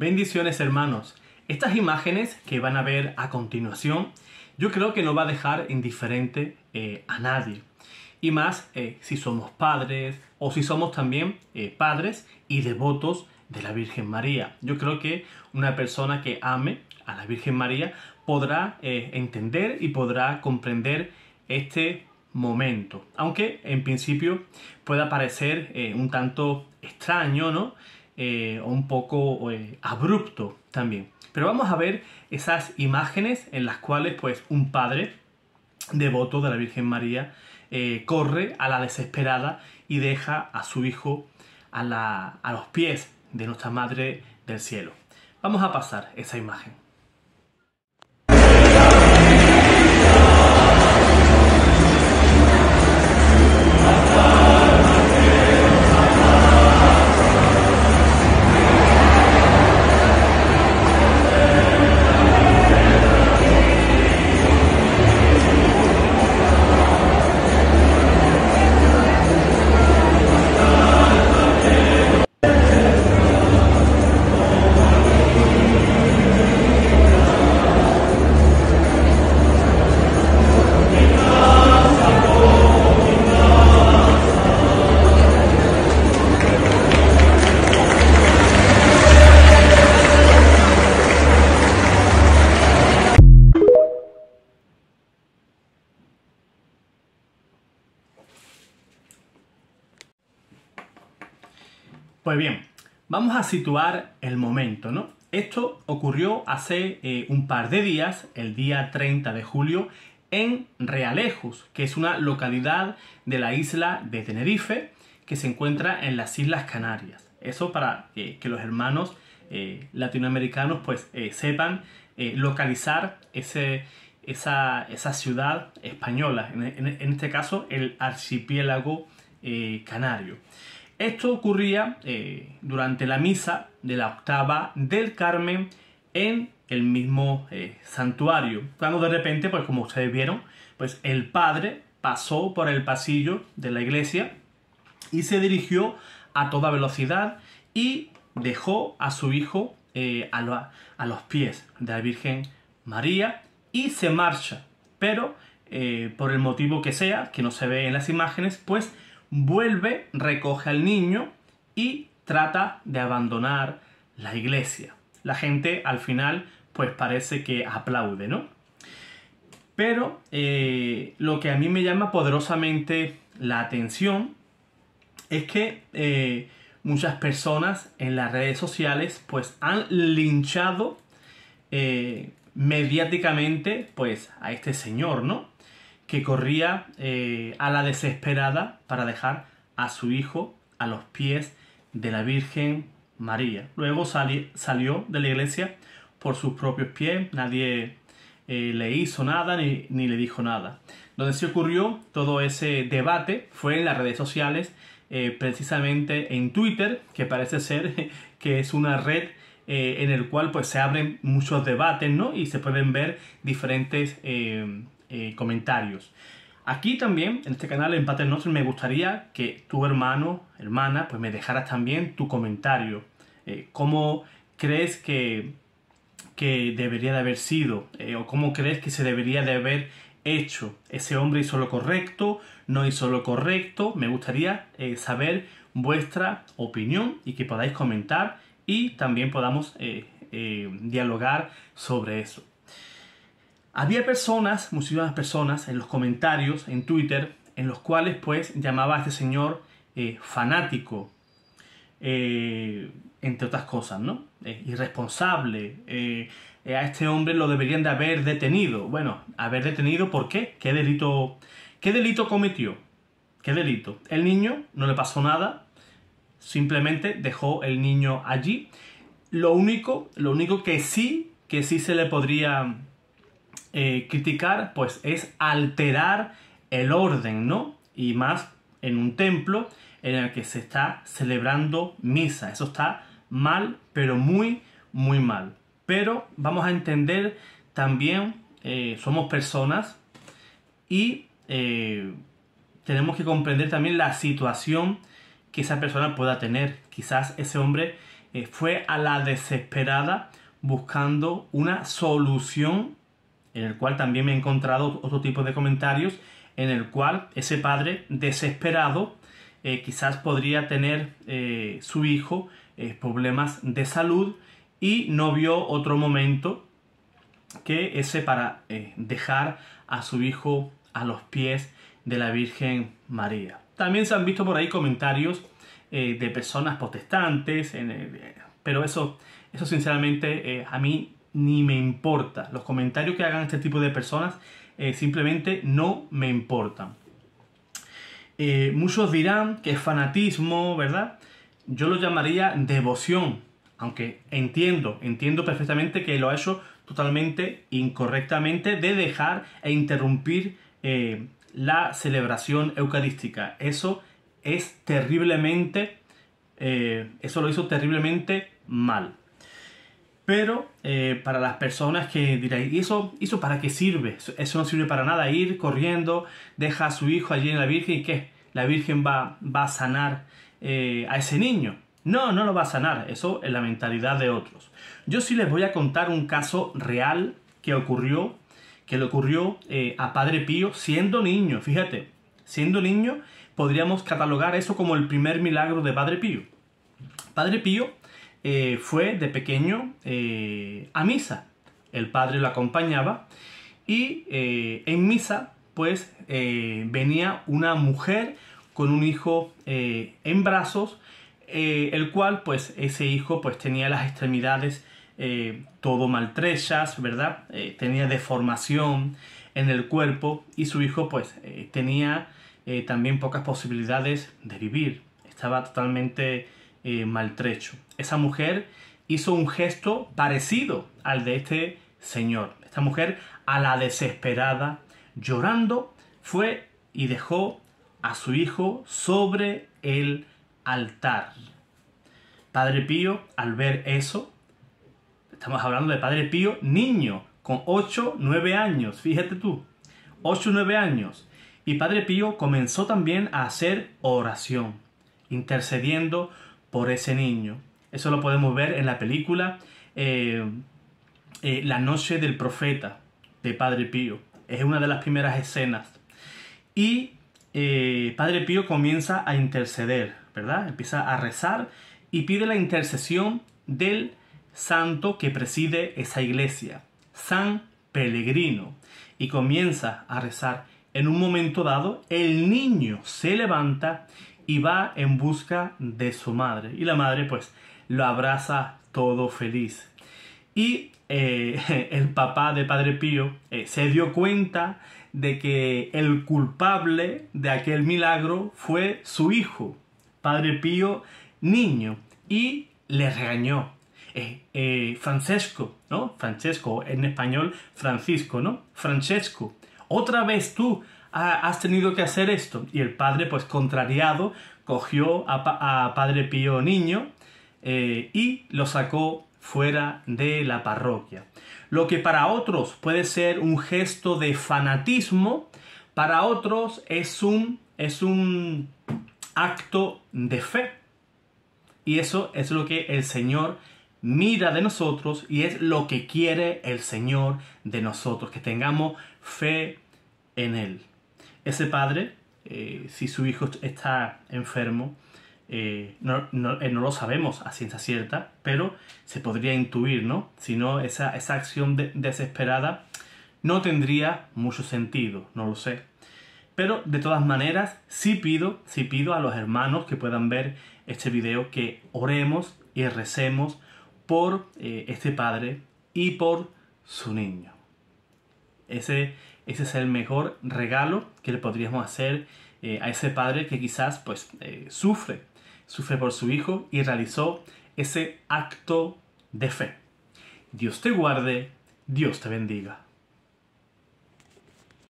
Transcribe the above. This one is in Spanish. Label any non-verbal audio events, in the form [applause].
Bendiciones hermanos. Estas imágenes que van a ver a continuación, yo creo que no va a dejar indiferente eh, a nadie. Y más eh, si somos padres o si somos también eh, padres y devotos de la Virgen María. Yo creo que una persona que ame a la Virgen María podrá entender y podrá comprender este momento. Aunque en principio pueda parecer un tanto extraño, ¿no? Eh, un poco eh, abrupto también. Pero vamos a ver esas imágenes en las cuales pues un padre devoto de la Virgen María eh, corre a la desesperada y deja a su hijo a los pies de nuestra Madre del Cielo. Vamos a pasar esa imagen. Pues bien, vamos a situar el momento, ¿no? Esto ocurrió hace eh, un par de días, el día 30 de julio, en Realejos, que es una localidad de la isla de Tenerife, que se encuentra en las Islas Canarias. Eso para que los hermanos eh, latinoamericanos pues eh, sepan localizar esa, ciudad española, en, este caso el archipiélago canario. Esto ocurría eh, durante la misa de la octava del Carmen en el mismo eh, santuario. Cuando de repente, pues como ustedes vieron, pues el padre pasó por el pasillo de la iglesia y se dirigió a toda velocidad y dejó a su hijo eh, a, los pies de la Virgen María y se marcha. Pero por el motivo que sea, que no se ve en las imágenes, pues vuelve, recoge al niño y trata de abandonar la iglesia. La gente al final pues parece que aplaude, ¿no? Pero eh, lo que a mí me llama poderosamente la atención es que eh, muchas personas en las redes sociales pues han linchado eh, mediáticamente pues a este señor, ¿no? que corría eh, a la desesperada para dejar a su hijo a los pies de la Virgen María. Luego salió de la iglesia por sus propios pies, nadie eh, le hizo nada ni, le dijo nada. Donde se ocurrió todo ese debate fue en las redes sociales, eh, precisamente en Twitter, que parece ser [laughs] que es una red en el cual pues se abren muchos debates, ¿no? Y se pueden ver diferentes eh, comentarios. Aquí también, en este canal, el no me gustaría que tu hermano, hermana, pues me dejaras también tu comentario. Eh, ¿Cómo crees que, que, debería de haber sido? Eh, ¿O cómo crees que se debería de haber hecho? ¿Ese hombre hizo lo correcto? ¿No hizo lo correcto? Me gustaría eh, saber vuestra opinión y que podáis comentar y también podamos dialogar sobre eso. Había personas, muchísimas personas, en los comentarios, en Twitter, en los cuales pues llamaba a este señor eh, fanático, eh, entre otras cosas, ¿no? Eh, irresponsable. a este hombre lo deberían de haber detenido. Bueno, haber detenido, ¿por qué? ¿Qué delito, qué delito cometió? ¿Qué delito? El niño no le pasó nada, simplemente dejó el niño allí. Lo único, lo único que sí, que sí se le podría eh, criticar pues es alterar el orden, ¿no? Y más en un templo en el que se está celebrando misa. Eso está mal, pero muy, muy mal. Pero vamos a entender también, eh, somos personas y eh, tenemos que comprender también la situación que esa persona pueda tener. Quizás ese hombre fue a la desesperada buscando una solución en el cual también me he encontrado otro tipo de comentarios en el cual ese padre desesperado eh, quizás podría tener eh, su hijo eh, problemas de salud y no vio otro momento que ese para dejar a su hijo a los pies de la Virgen María. También se han visto por ahí comentarios de personas protestantes, pero eso, eso sinceramente a mí ni me importa. Los comentarios que hagan este tipo de personas eh, simplemente no me importan. Eh, muchos dirán que es fanatismo, ¿verdad? Yo lo llamaría devoción, aunque entiendo, entiendo perfectamente que lo ha hecho totalmente incorrectamente de dejar e interrumpir eh, la celebración eucarística. Eso es terriblemente, eso lo hizo terriblemente mal. Pero eh, para las personas que diréis, ¿y eso, para qué sirve? Eso no sirve para nada. Ir corriendo, deja a su hijo allí en la Virgen y ¿qué? La Virgen va, va a sanar eh, a ese niño. No, no lo va a sanar. Eso es la mentalidad de otros. Yo sí les voy a contar un caso real que ocurrió, que le ocurrió eh, a Padre Pío siendo niño. Fíjate, siendo niño podríamos catalogar eso como el primer milagro de Padre Pío. Padre Pío eh, fue de pequeño eh, a misa. El padre lo acompañaba y eh, en misa pues venía una mujer con un hijo en brazos, el cual pues ese hijo pues tenía las extremidades todo maltrechas, ¿verdad? tenía deformación en el cuerpo y su hijo pues tenía también pocas posibilidades de vivir. Estaba totalmente eh, maltrecho. Esa mujer hizo un gesto parecido al de este señor. Esta mujer, a la desesperada, llorando, fue y dejó a su hijo sobre el altar. Padre Pío, al ver eso, estamos hablando de Padre Pío, niño, con 8, 9 años, fíjate tú, 8, 9 años. Y Padre Pío comenzó también a hacer oración, intercediendo por ese niño. Eso lo podemos ver en la película eh, eh, La Noche del Profeta de Padre Pío. Es una de las primeras escenas. Y eh, Padre Pío comienza a interceder, ¿verdad? Empieza a rezar y pide la intercesión del santo que preside esa iglesia, San Pellegrino, y comienza a rezar. En un momento dado, el niño se levanta y va en busca de su madre. Y la madre pues lo abraza todo feliz. Y eh, [laughs] el papá de Padre Pío eh, se dio cuenta de que el culpable de aquel milagro fue su hijo, Padre Pío niño, y le regañó. Eh, Francesco, ¿no? Francesco, en español Francisco, ¿no? Francesco, otra vez tú has tenido que hacer esto. Y el padre, pues contrariado, cogió a, Padre Pío Niño eh, y lo sacó fuera de la parroquia. Lo que para otros puede ser un gesto de fanatismo, para otros es un, es un acto de fe. Y eso es lo que el Señor mira de nosotros y es lo que quiere el Señor de nosotros, que tengamos fe en Él. Ese padre, eh, si su hijo está enfermo, eh, eh, no, lo sabemos a ciencia cierta, pero se podría intuir, ¿no? Si no, esa, acción desesperada no tendría mucho sentido, no lo sé. Pero de todas maneras, sí pido, sí pido a los hermanos que puedan ver este video que oremos y recemos por este padre y por su niño. Ese ese es el mejor regalo que le podríamos hacer eh, a ese padre que quizás pues eh, sufre, sufre por su hijo y realizó ese acto de fe. Dios te guarde, Dios te bendiga.